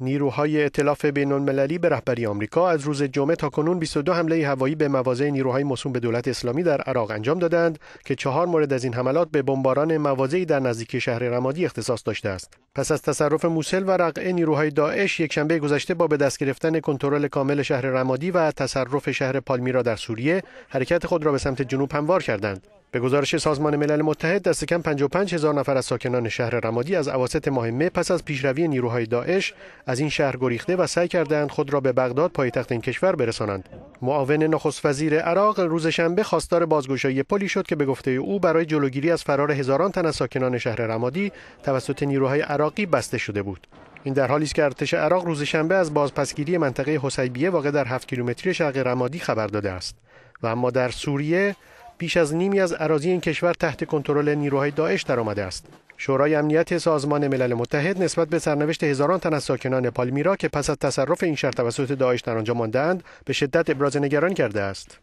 نیروهای اطلاف بین المللی به رهبری آمریکا از روز جمعه تا کنون 22 حمله هوایی به مواضع نیروهای موسوم به دولت اسلامی در عراق انجام دادند که چهار مورد از این حملات به بمباران مواضعی در نزدیکی شهر رمادی اختصاص داشته است. پس از تصرف موسل و رقعه نیروهای داعش یک شنبه گذشته با به دست گرفتن کنترل کامل شهر رمادی و تصرف شهر پالمیرا در سوریه حرکت خود را به سمت جنوب هموار کردند. به گزارش سازمان ملل متحد دست کم 55 هزار نفر از ساکنان شهر رمادی از اواسط ماه مه پس از پیشروی نیروهای داعش از این شهر گریخته و سعی کردند خود را به بغداد پایتخت این کشور برسانند. معاون نخست وزیر عراق روز شنبه خواستار بازگشایی پلی شد که به گفته او برای جلوگیری از فرار هزاران تن از ساکنان شهر رمادی توسط نیروهای عراقی بسته شده بود. این در حالی است که ارتش عراق روز شنبه از بازپسگیری منطقه حسیبیه واقع در 7 کیلومتری شرق رمادی خبر داده است. و اما در سوریه بیش از نیمی از اراضی این کشور تحت کنترل نیروهای داعش درآمده است شورای امنیت سازمان ملل متحد نسبت به سرنوشت هزاران تن از ساکنان پالمیرا که پس از تصرف این شهر توسط داعش در آنجا ماندهاند به شدت ابراز نگرانی کرده است